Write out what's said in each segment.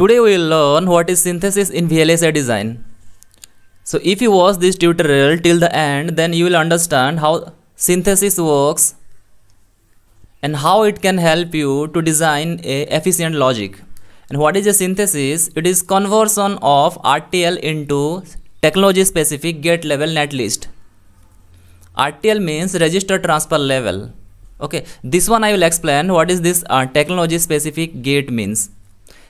Today we will learn what is synthesis in VLSI design. So if you watch this tutorial till the end then you will understand how synthesis works and how it can help you to design a efficient logic. And what is a synthesis? It is conversion of RTL into technology specific gate level netlist. RTL means register transfer level. Okay, this one I will explain what is this uh, technology specific gate means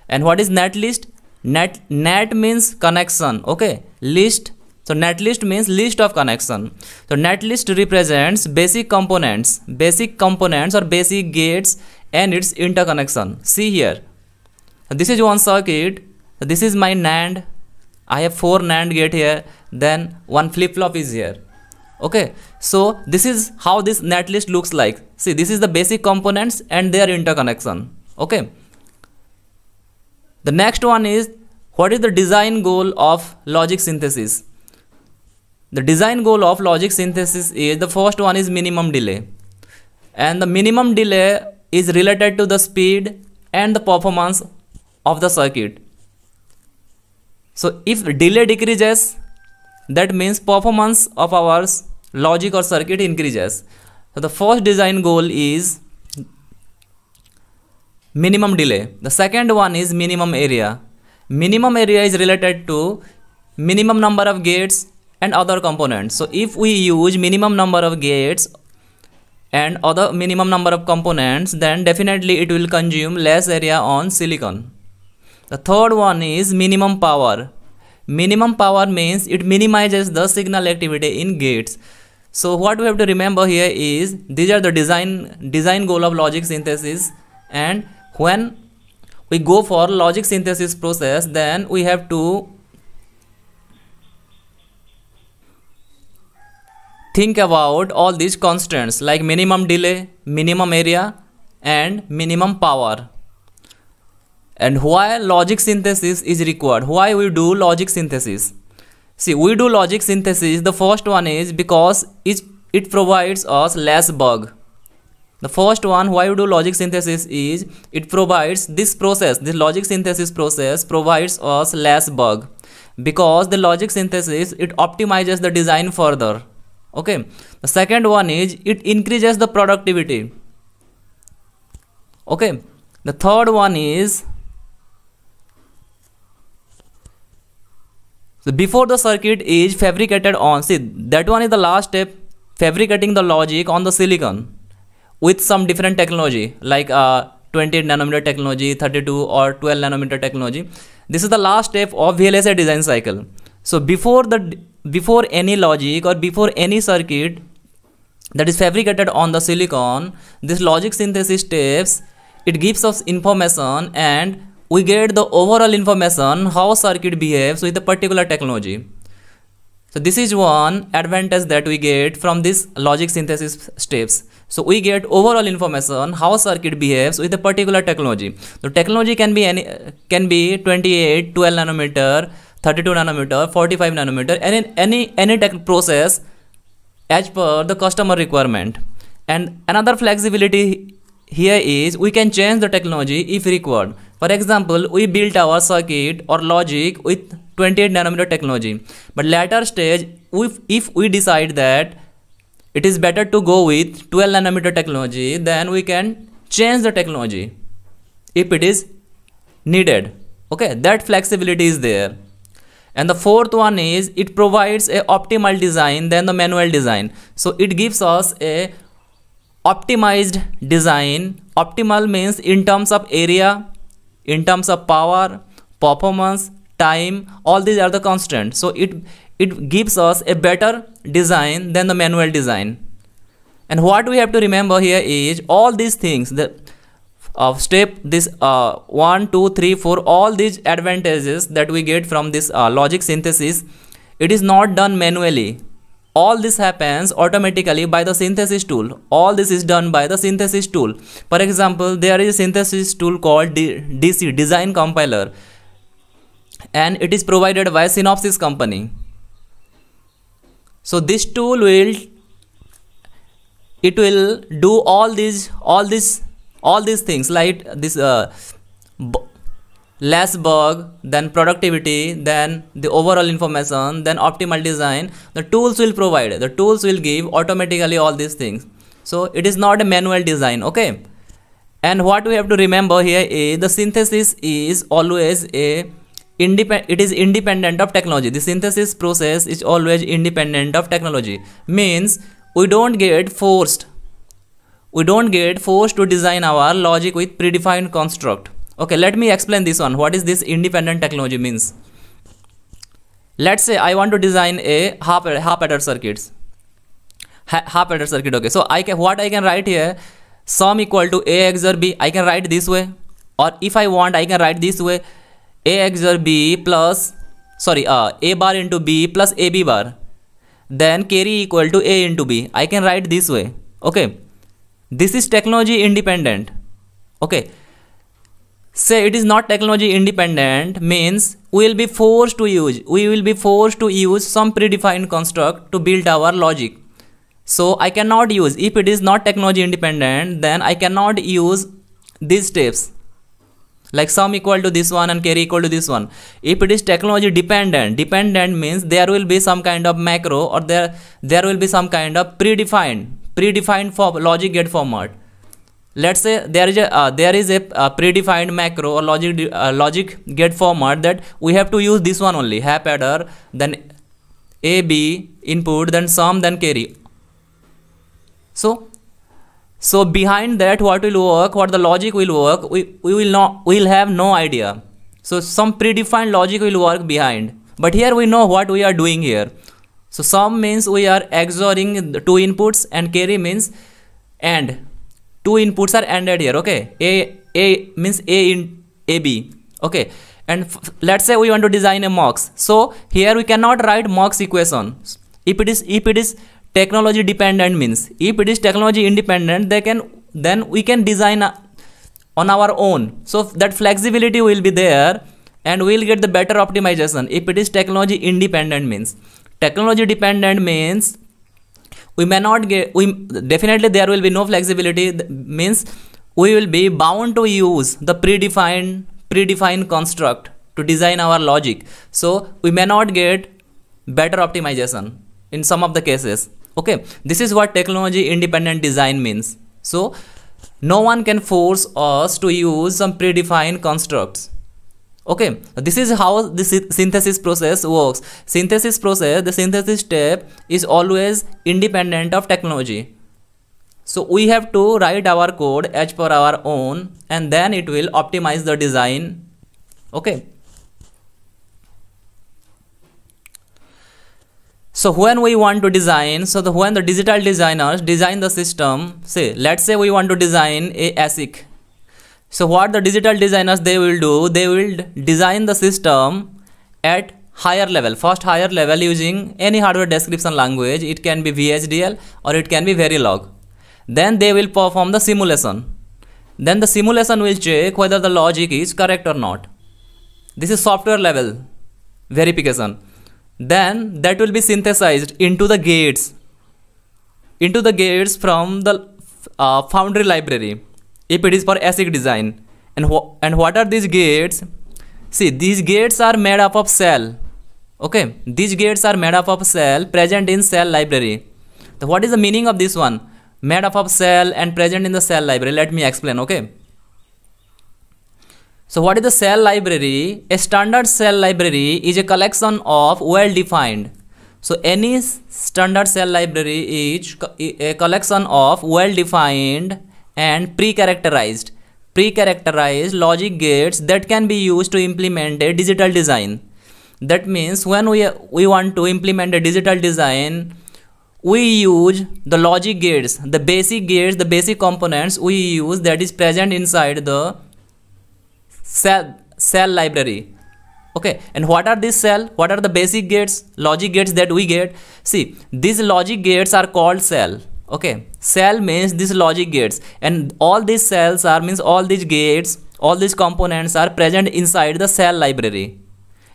and what is net list net net means connection okay list so net list means list of connection so net list represents basic components basic components or basic gates and its interconnection see here this is one circuit this is my NAND I have four NAND gate here then one flip-flop is here okay so this is how this netlist looks like see this is the basic components and their interconnection okay the next one is what is the design goal of logic synthesis? The design goal of logic synthesis is the first one is minimum delay. And the minimum delay is related to the speed and the performance of the circuit. So if delay decreases, that means performance of our logic or circuit increases. So the first design goal is minimum delay. The second one is minimum area. Minimum area is related to minimum number of gates and other components. So if we use minimum number of gates and other minimum number of components then definitely it will consume less area on silicon. The third one is minimum power. Minimum power means it minimizes the signal activity in gates. So what we have to remember here is these are the design design goal of logic synthesis and when we go for logic synthesis process then we have to think about all these constraints like minimum delay minimum area and minimum power and why logic synthesis is required why we do logic synthesis see we do logic synthesis the first one is because it provides us less bug the first one why you do logic synthesis is it provides this process, this logic synthesis process provides us less bug because the logic synthesis it optimizes the design further. Okay. The second one is it increases the productivity. Okay. The third one is so before the circuit is fabricated on see that one is the last step fabricating the logic on the silicon with some different technology like uh, 20 nanometer technology 32 or 12 nanometer technology this is the last step of VLSI design cycle so before the before any logic or before any circuit that is fabricated on the silicon this logic synthesis steps it gives us information and we get the overall information how circuit behaves with a particular technology so this is one advantage that we get from this logic synthesis steps. So we get overall information how circuit behaves with a particular technology. The technology can be any can be 28, 12 nanometer, 32 nanometer, 45 nanometer, any any any tech process as per the customer requirement. And another flexibility here is we can change the technology if required. For example, we built our circuit or logic with 28 nanometer technology but later stage if, if we decide that it is better to go with 12 nanometer technology then we can change the technology if it is needed okay that flexibility is there and the fourth one is it provides a optimal design than the manual design so it gives us a optimized design optimal means in terms of area in terms of power performance time all these are the constants so it it gives us a better design than the manual design and what we have to remember here is all these things the uh, step this uh, 1 2 3 4 all these advantages that we get from this uh, logic synthesis it is not done manually all this happens automatically by the synthesis tool all this is done by the synthesis tool for example there is a synthesis tool called D dc design compiler and it is provided by Synopsys company. So this tool will it will do all these all this all these things like this uh, less bug then productivity then the overall information then optimal design the tools will provide the tools will give automatically all these things so it is not a manual design okay and what we have to remember here is the synthesis is always a it is independent of technology the synthesis process is always independent of technology means we don't get forced we don't get forced to design our logic with predefined construct okay let me explain this one what is this independent technology means let's say i want to design a half half adder circuits half adder circuit okay so i can what i can write here sum equal to ax or b i can write this way or if i want i can write this way ax or b plus sorry uh, a bar into b plus ab bar then carry equal to a into b i can write this way okay this is technology independent okay say it is not technology independent means we will be forced to use we will be forced to use some predefined construct to build our logic so i cannot use if it is not technology independent then i cannot use these steps like sum equal to this one and carry equal to this one if it is technology dependent dependent means there will be some kind of macro or there there will be some kind of predefined predefined for logic gate format let's say there is a uh, there is a uh, predefined macro or logic uh, logic gate format that we have to use this one only hap adder then a b input then sum then carry so so behind that, what will work, what the logic will work, we, we will not we will have no idea. So some predefined logic will work behind. But here we know what we are doing here. So sum means we are XORing the two inputs and carry means AND. Two inputs are ANDed here, okay? A A means A in AB, okay? And let's say we want to design a MOX. So here we cannot write MOX equation. If it is if it is technology dependent means if it is technology independent they can then we can design on our own so that flexibility will be there and we'll get the better optimization if it is technology independent means technology dependent means we may not get we definitely there will be no flexibility means we will be bound to use the predefined predefined construct to design our logic so we may not get better optimization in some of the cases okay this is what technology independent design means so no one can force us to use some predefined constructs okay this is how this synthesis process works synthesis process the synthesis step is always independent of technology so we have to write our code as per our own and then it will optimize the design okay so when we want to design so the when the digital designers design the system say let's say we want to design a asic so what the digital designers they will do they will design the system at higher level first higher level using any hardware description language it can be vhdl or it can be verilog then they will perform the simulation then the simulation will check whether the logic is correct or not this is software level verification then that will be synthesized into the gates into the gates from the uh, foundry library if it is for ASIC design and wh and what are these gates see these gates are made up of cell okay these gates are made up of cell present in cell library so what is the meaning of this one made up of cell and present in the cell library let me explain okay so what is the cell library? A standard cell library is a collection of well-defined. So any standard cell library is a collection of well-defined and pre-characterized. Pre-characterized logic gates that can be used to implement a digital design. That means when we, we want to implement a digital design, we use the logic gates the basic gates the basic components we use that is present inside the cell cell library okay and what are these cell what are the basic gates logic gates that we get see these logic gates are called cell okay cell means these logic gates and all these cells are means all these gates all these components are present inside the cell library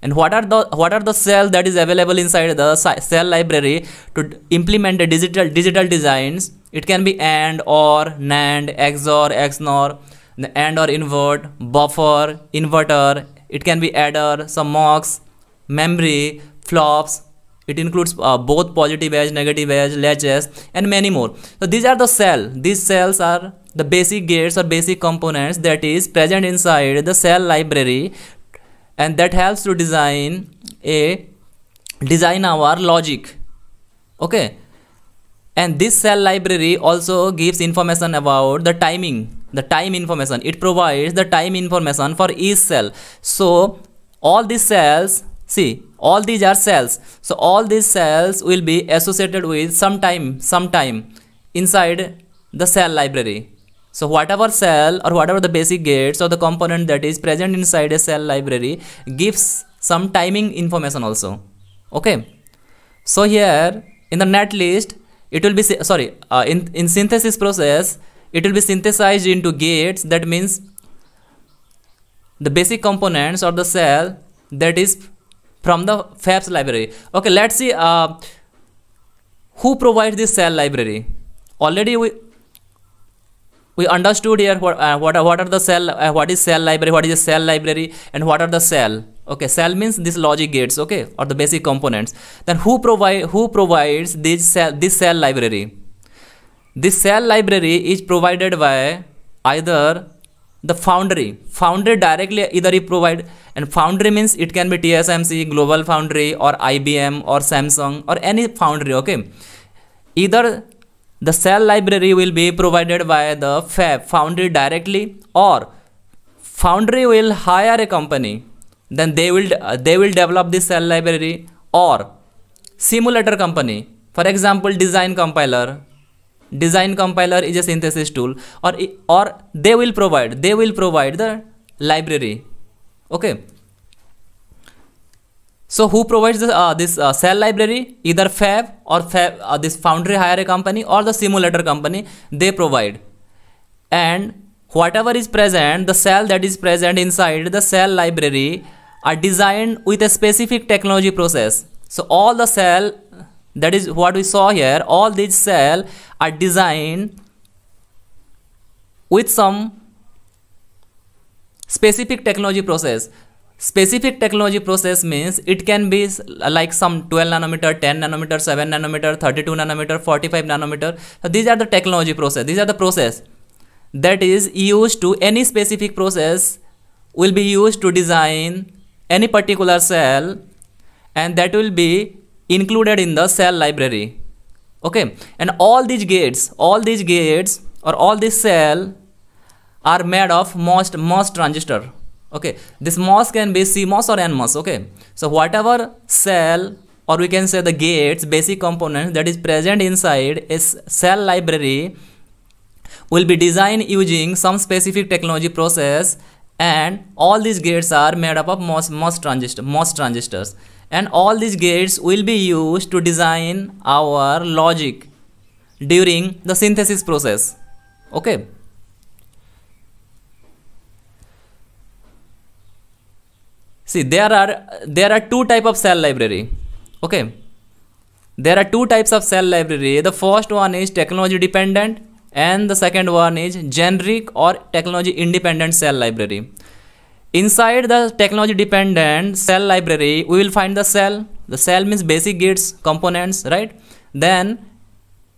and what are the what are the cell that is available inside the cell library to implement the digital digital designs it can be and or nand xor xnor and or invert buffer inverter it can be adder some mocks memory flops it includes uh, both positive edge negative edge latches and many more so these are the cell these cells are the basic gates or basic components that is present inside the cell library and that helps to design a design our logic okay and this cell library also gives information about the timing the time information it provides the time information for each cell so all these cells see all these are cells so all these cells will be associated with some time some time inside the cell library so whatever cell or whatever the basic gates or the component that is present inside a cell library gives some timing information also okay so here in the net list it will be sorry uh, in in synthesis process it will be synthesized into gates that means the basic components or the cell that is from the fabs library okay let's see uh, who provides this cell library already we we understood here what, uh, what, are, what are the cell uh, what is cell library what is a cell library and what are the cell okay cell means this logic gates okay or the basic components then who provide who provides this cell this cell library this cell library is provided by either the foundry. Foundry directly either you provide and foundry means it can be TSMC, Global Foundry or IBM or Samsung or any foundry, okay. Either the cell library will be provided by the fab, foundry directly or foundry will hire a company then they will uh, they will develop this cell library or simulator company for example design compiler design compiler is a synthesis tool or or they will provide they will provide the library okay so who provides uh, this uh, cell library either fab or fab, uh, this foundry hire a company or the simulator company they provide and whatever is present the cell that is present inside the cell library are designed with a specific technology process so all the cell that is what we saw here all these cell are designed with some specific technology process specific technology process means it can be like some 12 nanometer 10 nanometer 7 nanometer 32 nanometer 45 nanometer so these are the technology process these are the process that is used to any specific process will be used to design any particular cell and that will be included in the cell library okay and all these gates all these gates or all this cell are made of MOS MOS transistor okay this MOS can be CMOS or NMOS okay so whatever cell or we can say the gates basic components that is present inside a cell library will be designed using some specific technology process and all these gates are made up of MOS, MOS, transistor, MOS transistors and all these gates will be used to design our logic during the synthesis process okay see there are there are two type of cell library okay there are two types of cell library the first one is technology dependent and the second one is generic or technology independent cell library Inside the technology dependent cell library, we will find the cell. The cell means basic gates, components, right? Then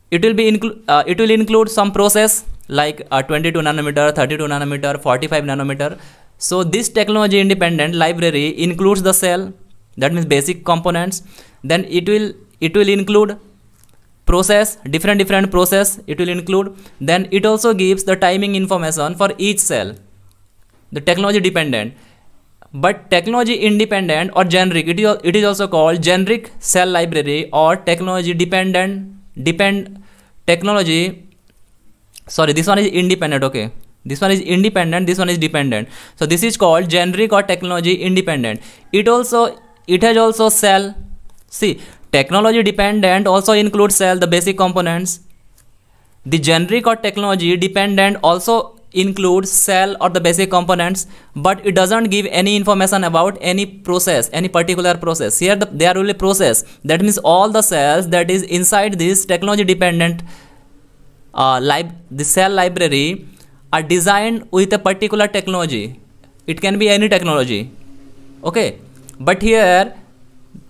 it will be uh, it will include some process like uh, 22 nanometer, 32 nanometer, 45 nanometer. So this technology independent library includes the cell. That means basic components. Then it will it will include process different different process it will include then it also gives the timing information for each cell the technology dependent but technology independent or generic it is, it is also called generic cell library or technology dependent depend technology sorry this one is independent okay this one is independent this one is dependent so this is called generic or technology independent it also it has also cell see technology dependent also includes cell the basic components the generic or technology dependent also include cell or the basic components but it doesn't give any information about any process any particular process here the, there will be process that means all the cells that is inside this technology dependent uh, lib the cell library are designed with a particular technology it can be any technology okay but here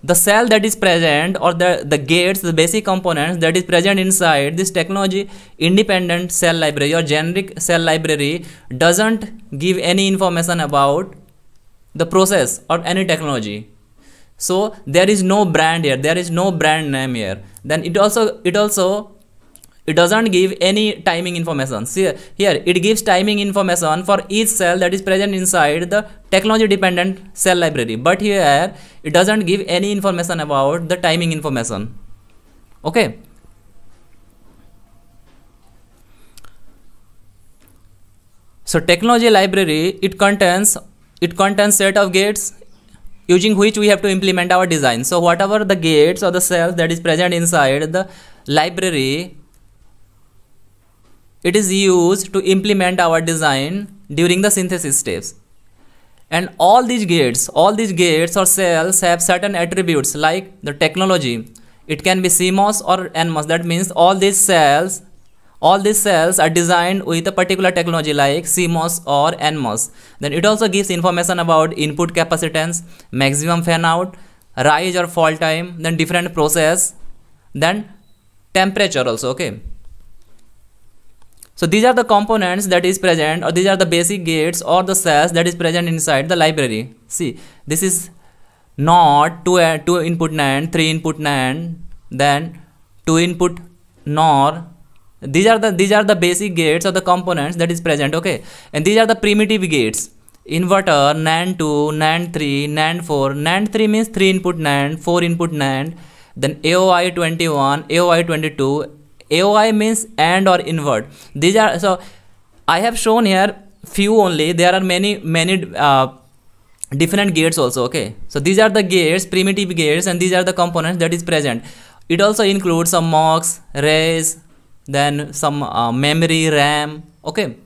the cell that is present or the, the gates, the basic components that is present inside this technology independent cell library or generic cell library doesn't give any information about the process or any technology. So there is no brand here, there is no brand name here. Then it also it also it doesn't give any timing information see here it gives timing information for each cell that is present inside the technology dependent cell library but here it doesn't give any information about the timing information okay so technology library it contains it contains set of gates using which we have to implement our design so whatever the gates or the cells that is present inside the library it is used to implement our design during the synthesis steps. And all these gates, all these gates or cells have certain attributes like the technology. It can be CMOS or NMOS. That means all these cells, all these cells are designed with a particular technology like CMOS or NMOS. Then it also gives information about input capacitance, maximum fan out, rise or fall time, then different process, then temperature also, okay. So these are the components that is present or these are the basic gates or the cells that is present inside the library. See, this is not two, uh, two input NAND, three input NAND, then two input NOR. These are the these are the basic gates or the components that is present. Okay, and these are the primitive gates. Inverter, NAND 2, NAND 3, NAND 4. NAND 3 means 3 input NAND, 4 input NAND, then AOI 21, AOI 22, AOI means and or invert. These are so I have shown here few only. There are many many uh, different gates also. Okay, so these are the gates, primitive gates, and these are the components that is present. It also includes some mocks, rays, then some uh, memory, RAM. Okay.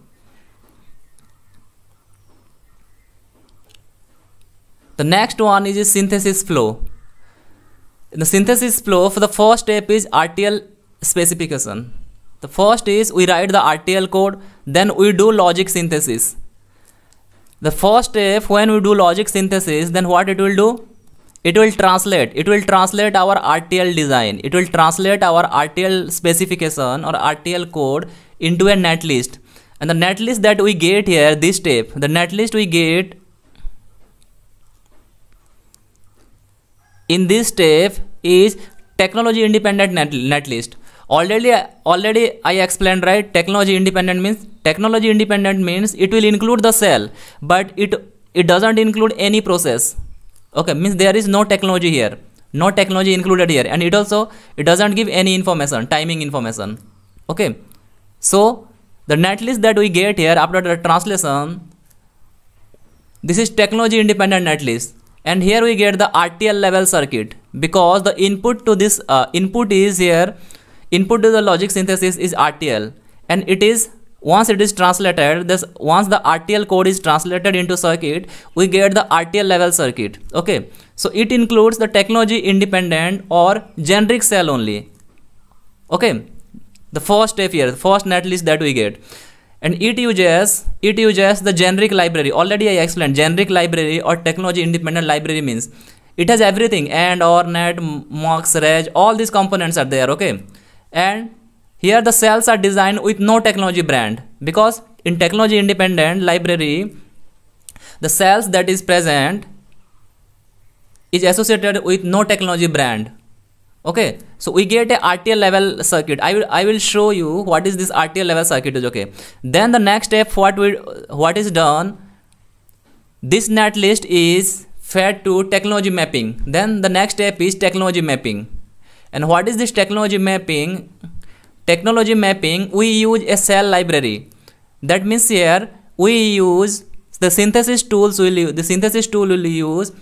The next one is synthesis flow. In the synthesis flow, for the first step is RTL specification. The first is we write the RTL code, then we do logic synthesis. The first step when we do logic synthesis, then what it will do? It will translate. It will translate our RTL design. It will translate our RTL specification or RTL code into a netlist. And the netlist that we get here, this step, the netlist we get in this step is technology independent net netlist already already i explained right technology independent means technology independent means it will include the cell but it it doesn't include any process okay means there is no technology here no technology included here and it also it doesn't give any information timing information okay so the netlist that we get here after the translation this is technology independent netlist and here we get the RTL level circuit because the input to this uh, input is here input to the logic synthesis is RTL and it is once it is translated this once the RTL code is translated into circuit we get the RTL level circuit okay so it includes the technology independent or generic cell only okay the first step here the first netlist that we get and it uses it uses the generic library already I explained generic library or technology independent library means it has everything and or net mux reg all these components are there okay and here the cells are designed with no technology brand because in technology independent library the cells that is present is associated with no technology brand okay so we get a rtl level circuit i will i will show you what is this rtl level circuit is okay then the next step what we what is done this netlist is fed to technology mapping then the next step is technology mapping and what is this technology mapping technology mapping we use a cell library that means here we use the synthesis tools will use, the synthesis tool will use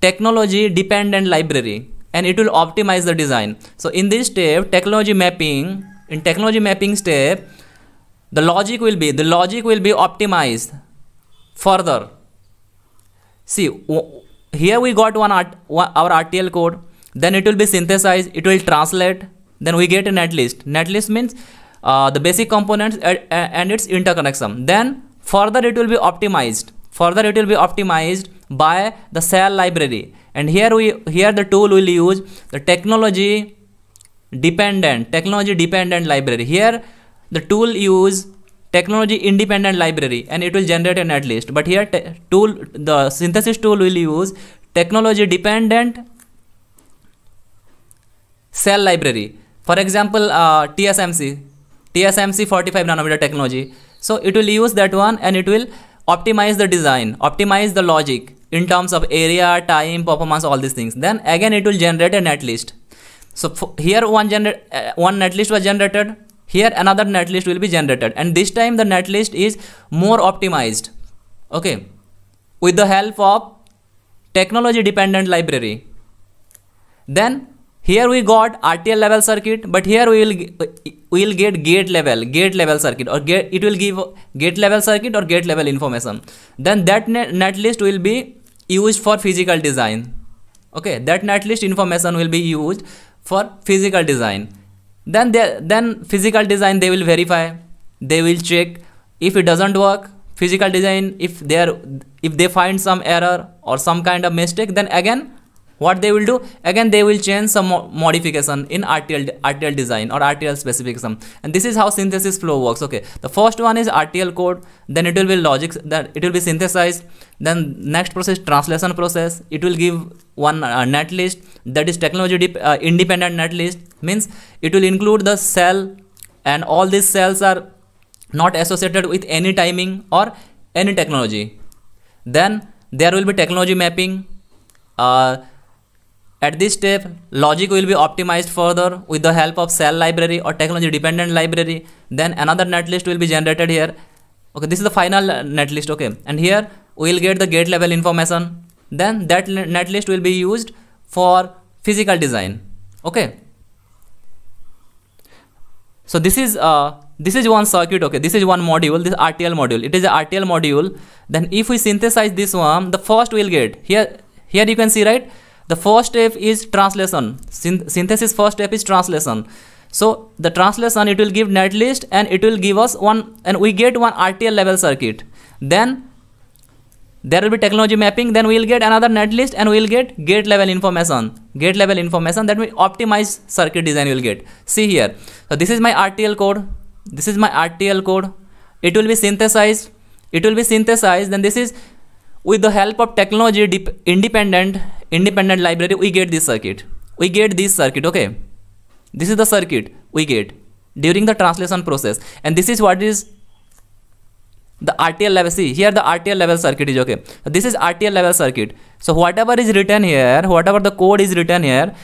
technology dependent library and it will optimize the design so in this step technology mapping in technology mapping step the logic will be the logic will be optimized further see here we got one, art, one our rtl code then it will be synthesized it will translate then we get a netlist netlist means uh, the basic components uh, and its interconnection then further it will be optimized further it will be optimized by the cell library and here we here the tool will use the technology dependent technology dependent library here the tool use technology independent library and it will generate a netlist but here tool the synthesis tool will use technology dependent cell library. For example, uh, TSMC, TSMC 45 nanometer technology. So it will use that one and it will optimize the design, optimize the logic in terms of area, time, performance, all these things. Then again, it will generate a netlist. So here one uh, one netlist was generated. Here another netlist will be generated, and this time the netlist is more optimized. Okay, with the help of technology dependent library. Then here we got RTL level circuit but here we will we will get gate level gate level circuit or get, it will give gate level circuit or gate level information then that net, net list will be used for physical design okay that net list information will be used for physical design then they, then physical design they will verify they will check if it doesn't work physical design if they are if they find some error or some kind of mistake then again what they will do again they will change some mo modification in RTL RTL design or RTL specification and this is how synthesis flow works okay the first one is RTL code then it will be logic that it will be synthesized then next process translation process it will give one uh, that is technology uh, independent netlist. means it will include the cell and all these cells are not associated with any timing or any technology then there will be technology mapping uh, at this step, logic will be optimized further with the help of cell library or technology dependent library. Then another netlist will be generated here. Okay, this is the final netlist, okay. And here we will get the gate level information. Then that netlist will be used for physical design, okay. So this is uh, this is one circuit, okay. This is one module, this RTL module. It is a RTL module. Then if we synthesize this one, the first we'll get here. Here you can see right the first step is translation synthesis first step is translation so the translation it will give netlist and it will give us one and we get one rtl level circuit then there will be technology mapping then we'll get another netlist and we'll get gate level information gate level information that we optimize circuit design will get see here so this is my rtl code this is my rtl code it will be synthesized it will be synthesized then this is with the help of technology independent independent library we get this circuit we get this circuit okay this is the circuit we get during the translation process and this is what is the RTL level see here the RTL level circuit is okay this is RTL level circuit so whatever is written here whatever the code is written here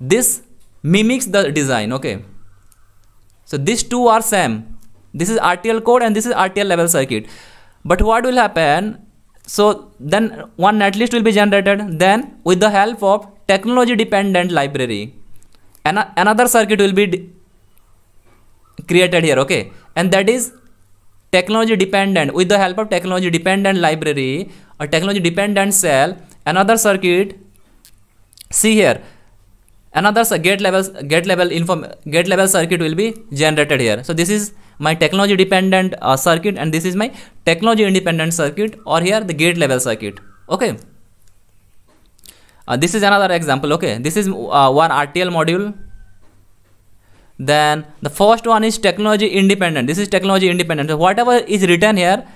this mimics the design okay so these two are same this is RTL code and this is RTL level circuit but what will happen so then one netlist will be generated then with the help of technology dependent library another circuit will be created here okay and that is technology dependent with the help of technology dependent library or technology dependent cell another circuit see here another gate level gate level inform gate level circuit will be generated here so this is my technology dependent uh, circuit and this is my technology independent circuit or here the gate level circuit okay uh, this is another example okay this is uh, one RTL module then the first one is technology independent this is technology independent so whatever is written here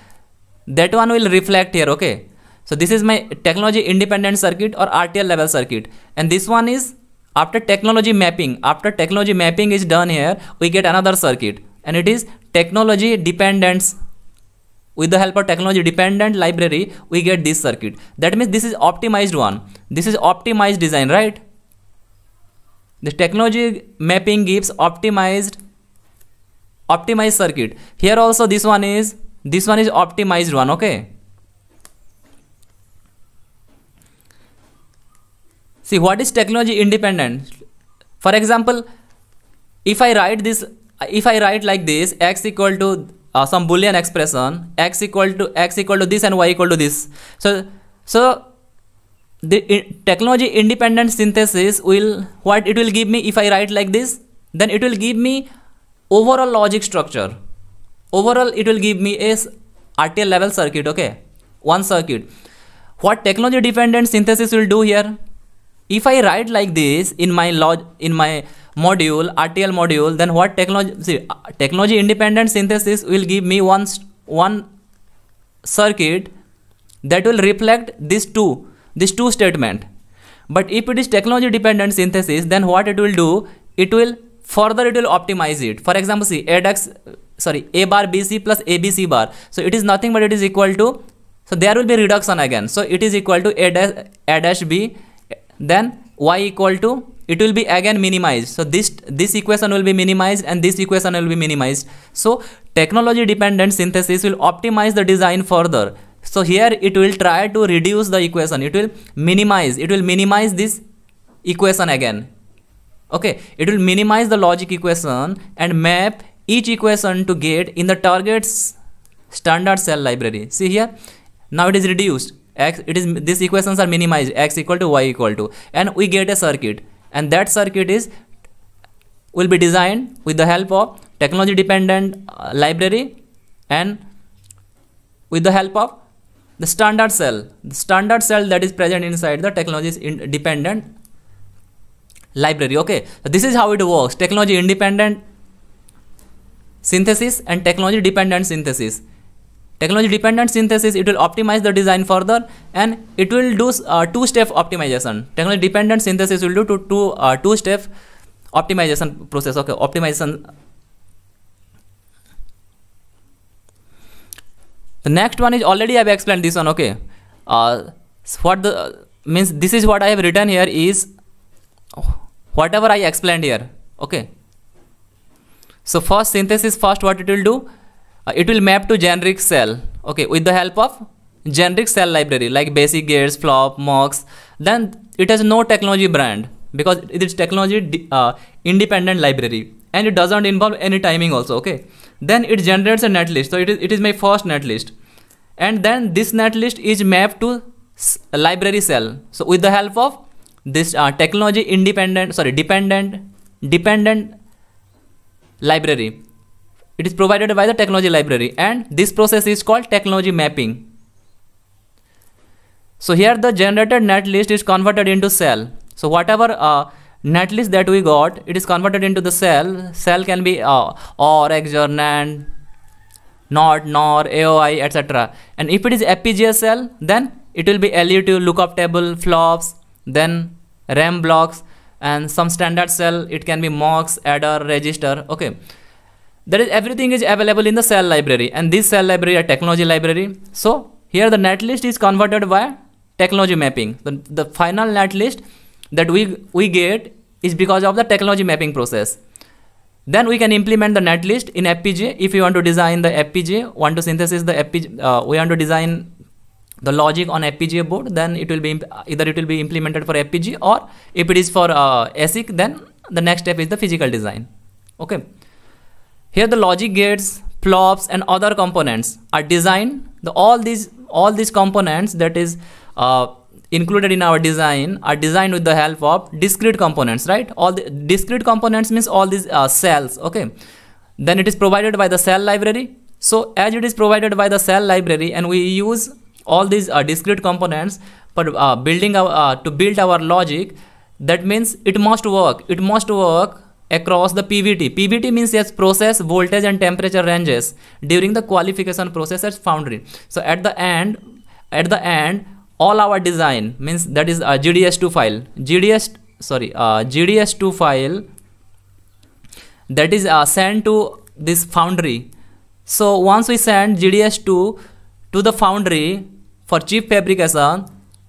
that one will reflect here okay so this is my technology independent circuit or RTL level circuit and this one is after technology mapping after technology mapping is done here we get another circuit and it is technology dependence with the help of technology dependent library we get this circuit that means this is optimized one this is optimized design right the technology mapping gives optimized optimized circuit here also this one is this one is optimized one okay see what is technology independent for example if i write this if I write like this x equal to uh, some boolean expression x equal to x equal to this and y equal to this so so the in, technology independent synthesis will what it will give me if I write like this then it will give me overall logic structure overall it will give me a RTL level circuit okay one circuit what technology dependent synthesis will do here if I write like this in my log in my module, RTL module, then what technology, see, uh, technology independent synthesis will give me one, one circuit that will reflect these two, these two statement. But if it is technology dependent synthesis, then what it will do, it will further it will optimize it. For example, see, ADAX, sorry, A bar BC plus ABC bar. So it is nothing but it is equal to, so there will be reduction again. So it is equal to A dash, A dash B, then Y equal to it will be again minimized so this this equation will be minimized and this equation will be minimized so technology dependent synthesis will optimize the design further so here it will try to reduce the equation it will minimize it will minimize this equation again okay it will minimize the logic equation and map each equation to get in the target's standard cell library see here now it is reduced x it is these equations are minimized x equal to y equal to and we get a circuit and that circuit is will be designed with the help of technology dependent uh, library and with the help of the standard cell the standard cell that is present inside the technology independent library okay so this is how it works technology independent synthesis and technology dependent synthesis technology dependent synthesis it will optimize the design further and it will do uh, two step optimization technology dependent synthesis will do two, two, uh, two step optimization process okay optimization the next one is already i've explained this one okay uh, what the means this is what i have written here is whatever i explained here okay so first synthesis first what it will do uh, it will map to generic cell okay with the help of generic cell library like basic gates flop mox then it has no technology brand because it is technology uh, independent library and it doesn't involve any timing also okay then it generates a netlist so it is, it is my first netlist and then this netlist is mapped to library cell so with the help of this uh, technology independent sorry dependent dependent library it is provided by the technology library and this process is called technology mapping. So here the generated net list is converted into cell. So whatever uh, net list that we got, it is converted into the cell. Cell can be uh, or, XOR, NAND, NOT, NOR, AOI, etc. And if it is FPGA cell, then it will be LU2, lookup table, flops, then RAM blocks, and some standard cell. It can be MOX, adder, register. Okay that is everything is available in the cell library and this cell library are technology library. So here the netlist is converted by technology mapping. The, the final netlist that we, we get is because of the technology mapping process. Then we can implement the netlist in FPGA. If you want to design the FPGA, want to synthesize the FPGA, uh, we want to design the logic on FPGA board, then it will be either it will be implemented for FPGA or if it is for uh, ASIC, then the next step is the physical design. Okay. Here the logic gates, flops and other components are designed. The, all these all these components that is uh, included in our design are designed with the help of discrete components, right? All the discrete components means all these uh, cells, okay? Then it is provided by the cell library. So as it is provided by the cell library and we use all these uh, discrete components for uh, building our, uh, to build our logic, that means it must work. It must work across the PVT. PVT means yes, process, voltage and temperature ranges during the qualification process at foundry. So at the end, at the end, all our design means that is a uh, GDS2 file, GDS, sorry, uh, GDS2 file that is uh, sent to this foundry. So once we send GDS2 to the foundry for chip fabrication,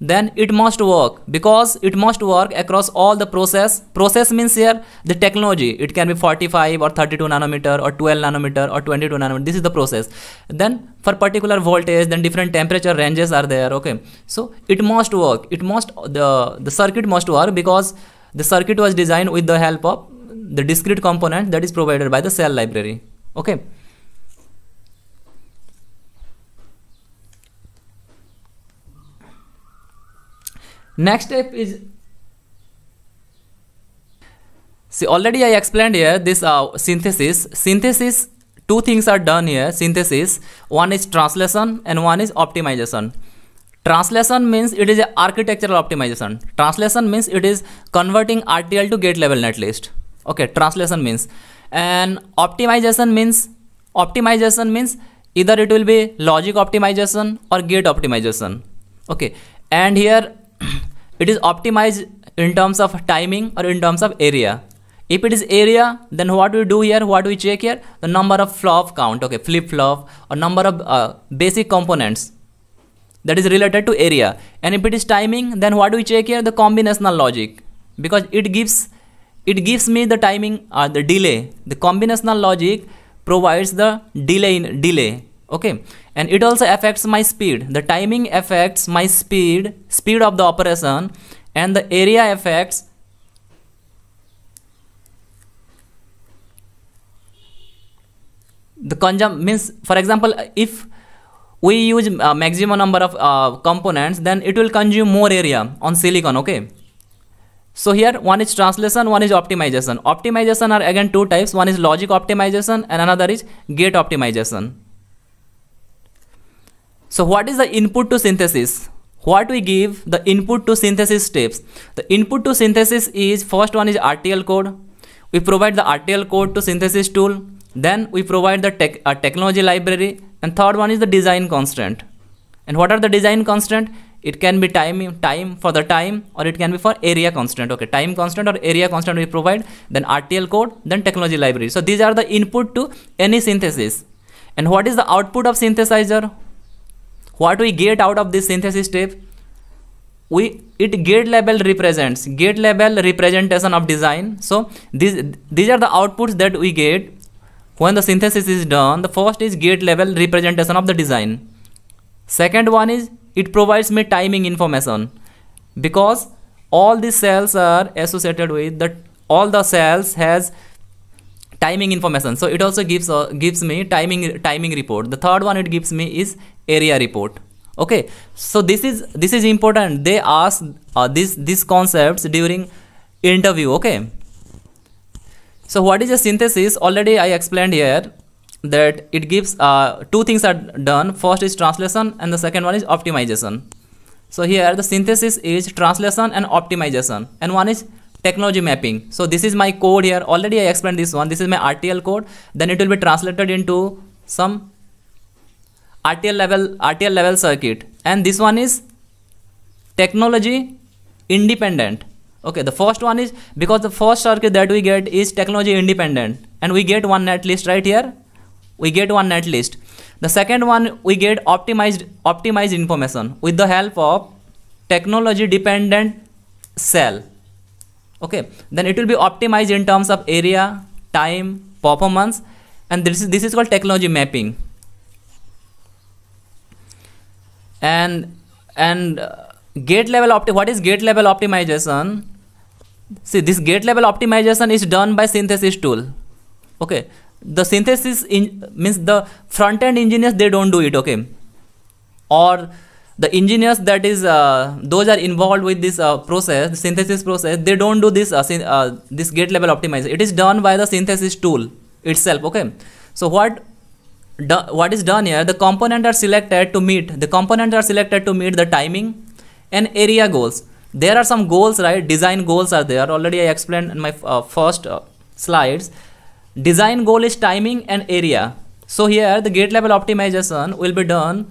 then it must work because it must work across all the process process means here the technology it can be 45 or 32 nanometer or 12 nanometer or 22 nanometer this is the process then for particular voltage then different temperature ranges are there okay so it must work it must the the circuit must work because the circuit was designed with the help of the discrete component that is provided by the cell library okay Next step is See already I explained here this uh, synthesis. Synthesis two things are done here synthesis. One is translation and one is optimization. Translation means it is a architectural optimization. Translation means it is converting RTL to gate level netlist. Okay, translation means and optimization means optimization means either it will be logic optimization or gate optimization. Okay, and here it is optimized in terms of timing or in terms of area if it is area then what we do here what we check here the number of flop count okay flip flop or number of uh, basic components that is related to area and if it is timing then what do we check here the combinational logic because it gives it gives me the timing or uh, the delay the combinational logic provides the delay in delay okay and it also affects my speed the timing affects my speed speed of the operation and the area affects the conjum means for example if we use uh, maximum number of uh, components then it will consume more area on silicon okay so here one is translation one is optimization optimization are again two types one is logic optimization and another is gate optimization so what is the input to synthesis? What we give the input to synthesis steps? The input to synthesis is first one is RTL code. We provide the RTL code to synthesis tool. Then we provide the tech, uh, technology library. And third one is the design constraint. And what are the design constraint? It can be time, time for the time or it can be for area constant. Okay, time constant or area constant we provide, then RTL code, then technology library. So these are the input to any synthesis. And what is the output of synthesizer? what we get out of this synthesis step we it gate level represents gate level representation of design so these these are the outputs that we get when the synthesis is done the first is gate level representation of the design second one is it provides me timing information because all these cells are associated with that all the cells has timing information so it also gives uh, gives me timing timing report the third one it gives me is area report okay so this is this is important they ask uh, this these concepts during interview okay so what is a synthesis already i explained here that it gives uh, two things are done first is translation and the second one is optimization so here the synthesis is translation and optimization and one is technology mapping so this is my code here already i explained this one this is my rtl code then it will be translated into some rtl level rtl level circuit and this one is technology independent okay the first one is because the first circuit that we get is technology independent and we get one netlist right here we get one netlist. the second one we get optimized optimized information with the help of technology dependent cell okay then it will be optimized in terms of area time performance and this is this is called technology mapping and and uh, gate level opti what is gate level optimization see this gate level optimization is done by synthesis tool okay the synthesis in, means the front end engineers they don't do it okay or the engineers that is uh, those are involved with this uh, process synthesis process they don't do this uh, uh, this gate level optimizer it is done by the synthesis tool itself okay so what do, what is done here the component are selected to meet the component are selected to meet the timing and area goals there are some goals right design goals are there already i explained in my uh, first uh, slides design goal is timing and area so here the gate level optimization will be done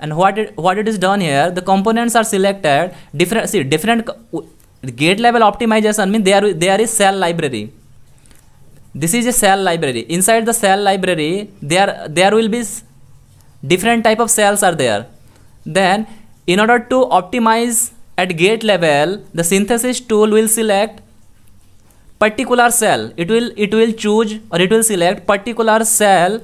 and what it what it is done here the components are selected different see different gate level optimization Mean there there is cell library this is a cell library inside the cell library there there will be different type of cells are there then in order to optimize at gate level the synthesis tool will select particular cell it will it will choose or it will select particular cell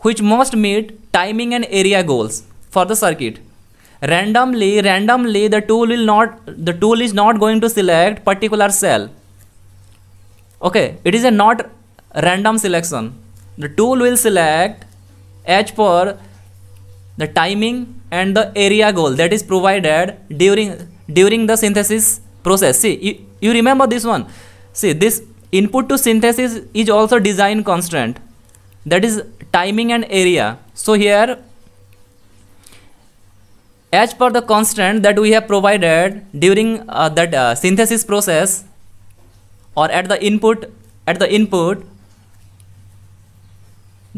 which must meet timing and area goals for the circuit randomly randomly the tool will not the tool is not going to select particular cell okay it is a not random selection the tool will select as per the timing and the area goal that is provided during during the synthesis process see you, you remember this one see this input to synthesis is also design constraint that is timing and area so here as per the constant that we have provided during uh, that uh, synthesis process or at the input at the input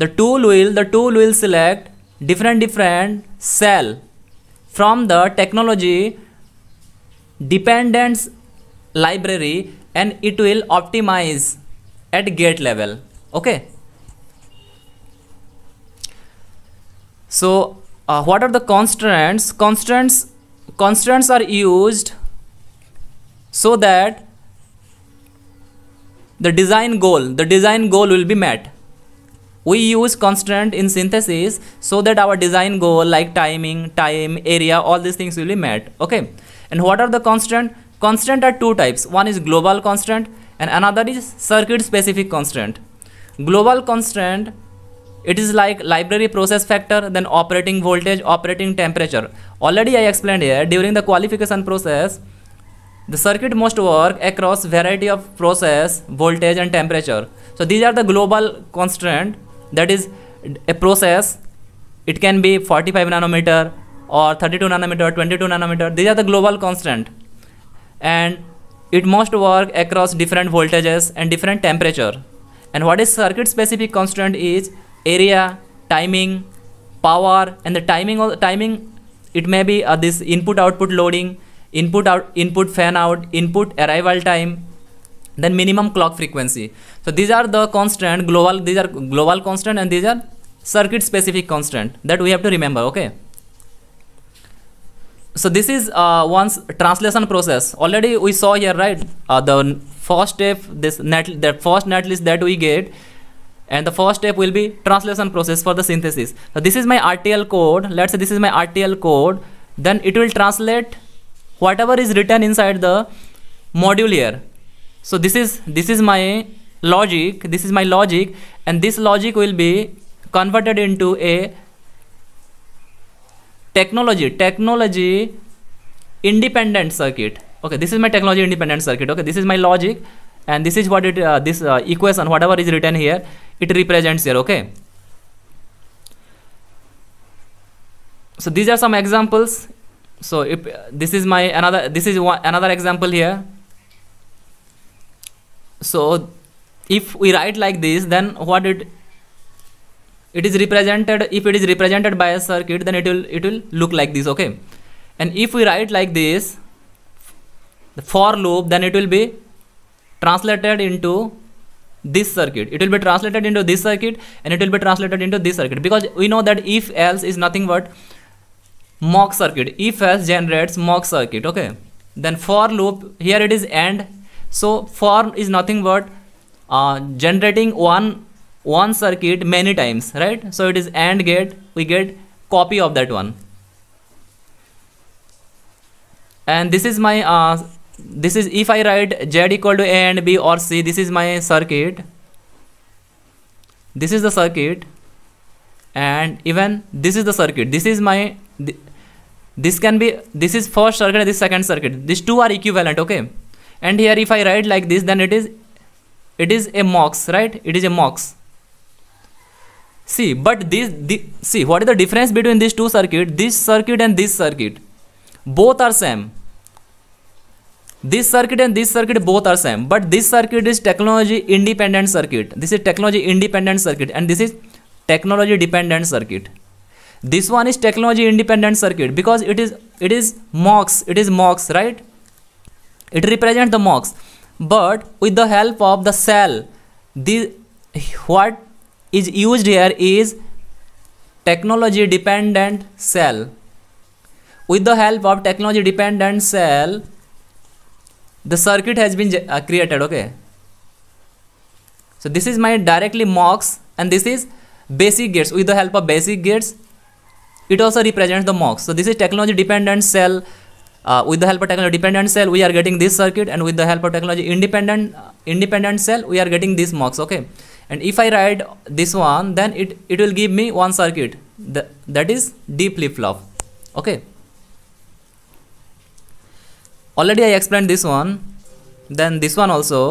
the tool will the tool will select different different cell from the technology dependence library and it will optimize at gate level okay so uh, what are the constraints constraints constraints are used so that the design goal the design goal will be met we use constraint in synthesis so that our design goal like timing time area all these things will be met okay and what are the constraint constraint are two types one is global constraint and another is circuit specific constraint global constraint it is like library process factor, then operating voltage, operating temperature. Already I explained here, during the qualification process, the circuit must work across variety of process, voltage and temperature. So these are the global constraint that is a process. It can be 45 nanometer or 32 nanometer, 22 nanometer. These are the global constraint. And it must work across different voltages and different temperature. And what is circuit specific constraint is area, timing, power, and the timing of the timing, it may be uh, this input output loading, input out input fan out, input arrival time, then minimum clock frequency. So these are the constant global, these are global constant and these are circuit specific constant that we have to remember, okay? so this is uh, once translation process already we saw here right uh, the first step this net the first netlist that we get and the first step will be translation process for the synthesis so this is my rtl code let's say this is my rtl code then it will translate whatever is written inside the module here so this is this is my logic this is my logic and this logic will be converted into a technology technology independent circuit okay this is my technology independent circuit okay this is my logic and this is what it uh, this uh, equation whatever is written here it represents here okay so these are some examples so if this is my another this is one another example here so if we write like this then what it it is represented if it is represented by a circuit then it will it will look like this okay and if we write like this the for loop then it will be translated into this circuit it will be translated into this circuit and it will be translated into this circuit because we know that if else is nothing but mock circuit if else generates mock circuit okay then for loop here it is and so for is nothing but uh, generating one one circuit many times right so it is and gate we get copy of that one and this is my uh, this is if I write Z equal to A and B or C this is my circuit this is the circuit and even this is the circuit this is my th this can be this is first circuit this second circuit these two are equivalent okay and here if I write like this then it is it is a MOX right it is a MOX see but this the, see what is the difference between these two circuit this circuit and this circuit both are same this circuit and this circuit both are same but this circuit is technology independent circuit this is technology independent circuit and this is technology dependent circuit this one is technology independent circuit because it is it is mox it is mox right it represents the mox but with the help of the cell the what is used here is technology dependent cell with the help of technology dependent cell the circuit has been uh, created okay so this is my directly MOX and this is basic gates with the help of basic gates it also represents the MOX so this is technology dependent cell uh, with the help of technology dependent cell we are getting this circuit and with the help of technology independent uh, independent cell we are getting this MOX okay and if I write this one then it it will give me one circuit the, that is D flip-flop okay already I explained this one then this one also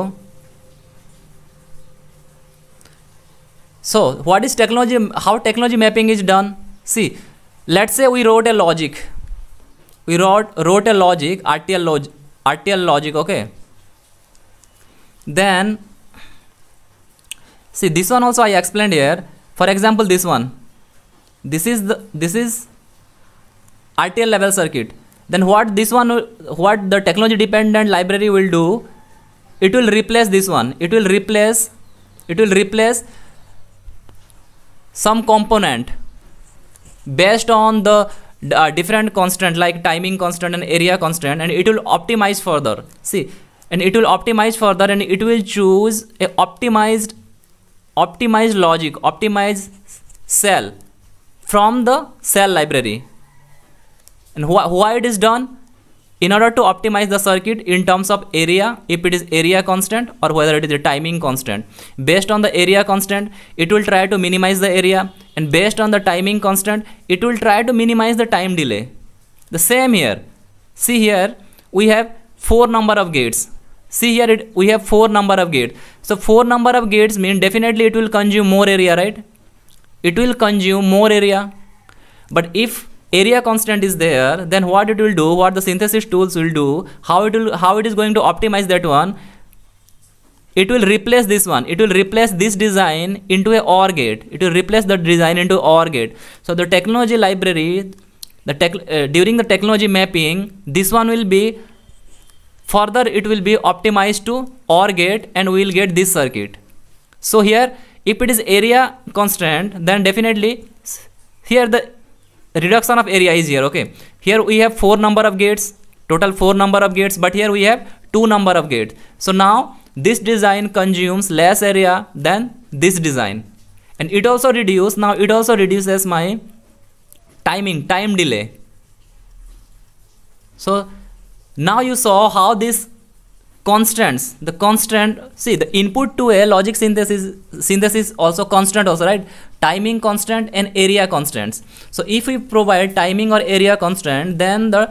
so what is technology how technology mapping is done see let's say we wrote a logic we wrote wrote a logic RTL log RTL logic okay then see this one also I explained here for example this one this is the this is RTL level circuit then what this one what the technology dependent library will do it will replace this one it will replace it will replace some component based on the uh, different constant like timing constant and area constant and it will optimize further see and it will optimize further and it will choose a optimized optimized logic optimized cell from the cell library and wh why it is done? In order to optimize the circuit in terms of area, if it is area constant or whether it is a timing constant. Based on the area constant, it will try to minimize the area and based on the timing constant, it will try to minimize the time delay. The same here. See here, we have four number of gates. See here, it, we have four number of gates. So four number of gates mean definitely it will consume more area, right? It will consume more area. But if area constant is there then what it will do what the synthesis tools will do how it will how it is going to optimize that one it will replace this one it will replace this design into a OR gate it will replace the design into OR gate so the technology library the tech uh, during the technology mapping this one will be further it will be optimized to OR gate and we will get this circuit so here if it is area constant then definitely here the the reduction of area is here okay here we have four number of gates total four number of gates but here we have two number of gates so now this design consumes less area than this design and it also reduce now it also reduces my timing time delay so now you saw how this constants the constant see the input to a logic synthesis synthesis also constant also right timing constant and area constants so if we provide timing or area constant then the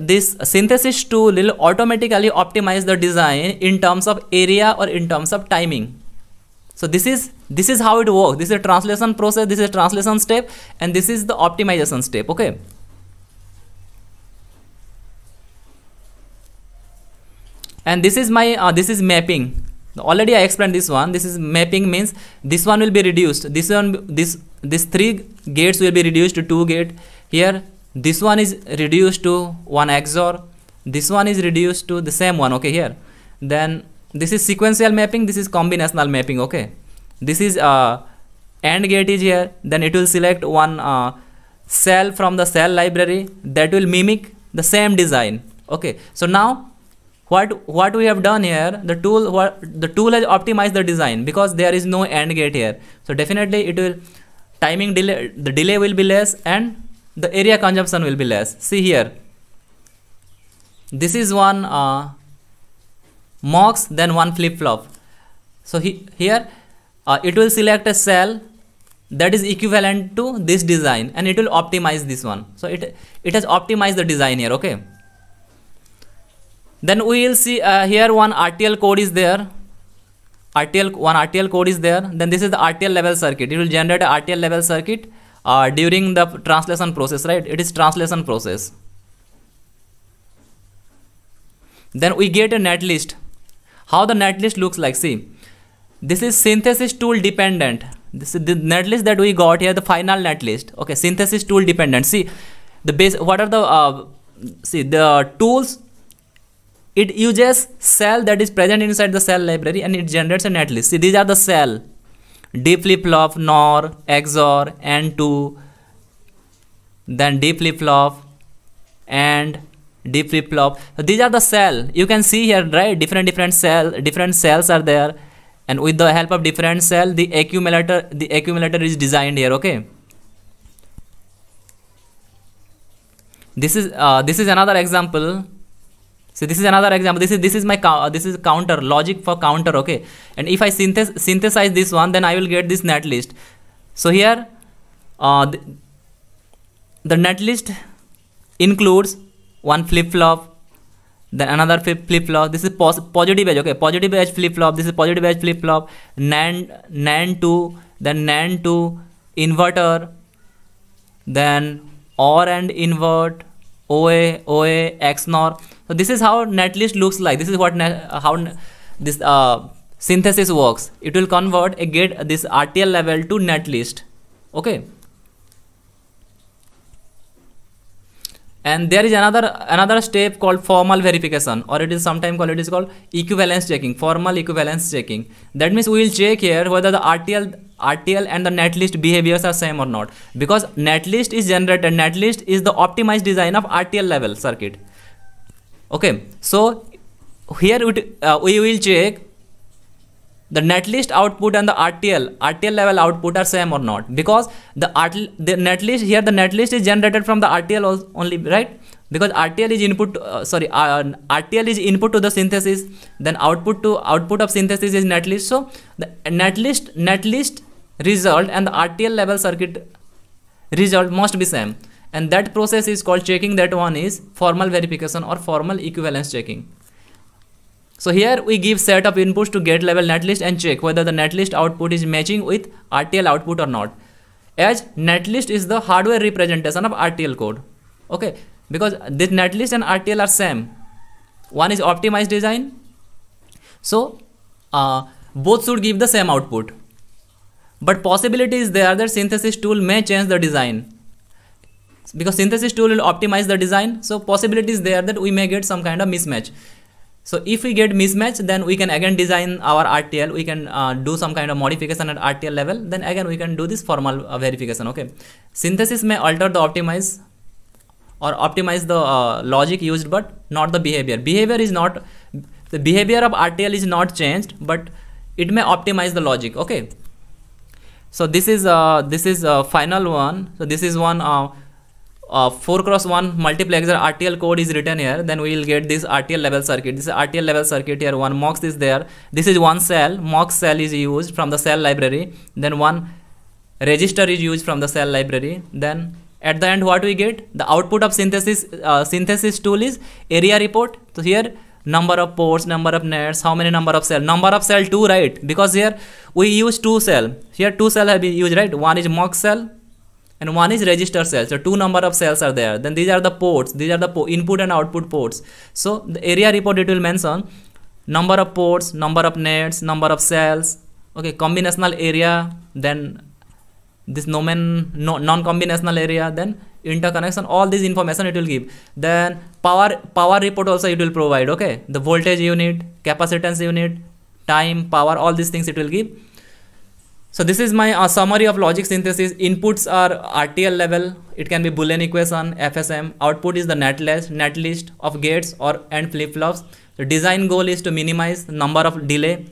this synthesis tool will automatically optimize the design in terms of area or in terms of timing so this is this is how it works this is a translation process this is a translation step and this is the optimization step okay and this is my uh, this is mapping already i explained this one this is mapping means this one will be reduced this one this this three gates will be reduced to two gate here this one is reduced to one xor this one is reduced to the same one okay here then this is sequential mapping this is combinational mapping okay this is uh AND gate is here then it will select one uh, cell from the cell library that will mimic the same design okay so now what what we have done here the tool what the tool has optimized the design because there is no AND gate here so definitely it will timing delay the delay will be less and the area consumption will be less see here this is one uh, mox then one flip-flop so he, here uh, it will select a cell that is equivalent to this design and it will optimize this one so it it has optimized the design here okay then we will see uh, here one RTL code is there RTL one RTL code is there then this is the RTL level circuit it will generate a RTL level circuit uh, during the translation process right it is translation process then we get a netlist how the netlist looks like see this is synthesis tool dependent this is the netlist that we got here the final netlist okay synthesis tool dependent see the base what are the uh, see the tools it uses cell that is present inside the cell library and it generates a netlist see these are the cell d flip-flop nor xor and2 then d flip-flop and d flip-flop so these are the cell you can see here right different different cell different cells are there and with the help of different cell the accumulator the accumulator is designed here okay this is uh, this is another example so this is another example this is this is my this is counter logic for counter okay and if i synthesize this one then i will get this net list so here uh, the, the net list includes one flip flop then another flip flop this is pos positive edge okay positive edge flip flop this is positive edge flip flop nand nand 2 then nand 2 inverter then or and invert oa oa xnor so this is how netlist looks like. This is what uh, how this uh, synthesis works. It will convert a get this RTL level to netlist. Okay. and there is another another step called formal verification or it is sometimes called it is called equivalence checking formal equivalence checking that means we will check here whether the rtl rtl and the netlist behaviors are same or not because netlist is generated netlist is the optimized design of rtl level circuit okay so here uh, we will check the netlist output and the RTL, RTL level output are same or not because the, RTL, the netlist here the netlist is generated from the RTL only right because RTL is input uh, sorry uh, RTL is input to the synthesis then output to output of synthesis is netlist so the netlist netlist result and the RTL level circuit result must be same and that process is called checking that one is formal verification or formal equivalence checking so here we give set of inputs to get level netlist and check whether the netlist output is matching with RTL output or not as netlist is the hardware representation of RTL code okay because this netlist and RTL are same one is optimized design so uh, both should give the same output but possibility is there that synthesis tool may change the design because synthesis tool will optimize the design so possibilities there that we may get some kind of mismatch so if we get mismatch then we can again design our RTL we can uh, do some kind of modification at RTL level then again we can do this formal uh, verification okay synthesis may alter the optimize or optimize the uh, logic used but not the behavior behavior is not the behavior of RTL is not changed but it may optimize the logic okay so this is uh, this is uh, final one so this is one uh, uh, 4 cross 1 multiplexer RTL code is written here then we will get this RTL level circuit this RTL level circuit here one MOX is there this is one cell MOX cell is used from the cell library then one register is used from the cell library then at the end what we get the output of synthesis uh, synthesis tool is area report so here number of ports number of nets how many number of cell number of cell 2 right because here we use 2 cell here 2 cell have been used right one is mux cell and one is register cell so two number of cells are there then these are the ports these are the input and output ports so the area report it will mention number of ports number of nets number of cells okay combinational area then this nomen no, non-combinational area then interconnection all this information it will give then power power report also it will provide okay the voltage unit capacitance unit time power all these things it will give so this is my uh, summary of logic synthesis. Inputs are RTL level. It can be Boolean equation, FSM. Output is the netlist. Netlist of gates or and flip-flops. The design goal is to minimize number of delay,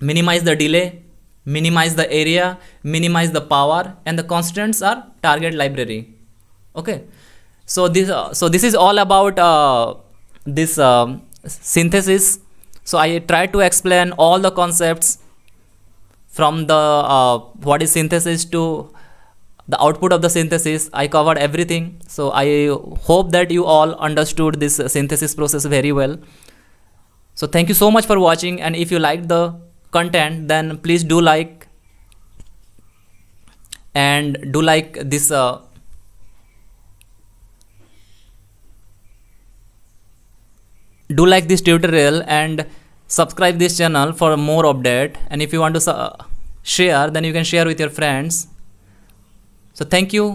minimize the delay, minimize the area, minimize the power, and the constants are target library. Okay. So this uh, so this is all about uh, this um, synthesis. So I try to explain all the concepts from the uh, what is synthesis to the output of the synthesis i covered everything so i hope that you all understood this synthesis process very well so thank you so much for watching and if you liked the content then please do like and do like this uh, do like this tutorial and subscribe this channel for more update and if you want to share then you can share with your friends so thank you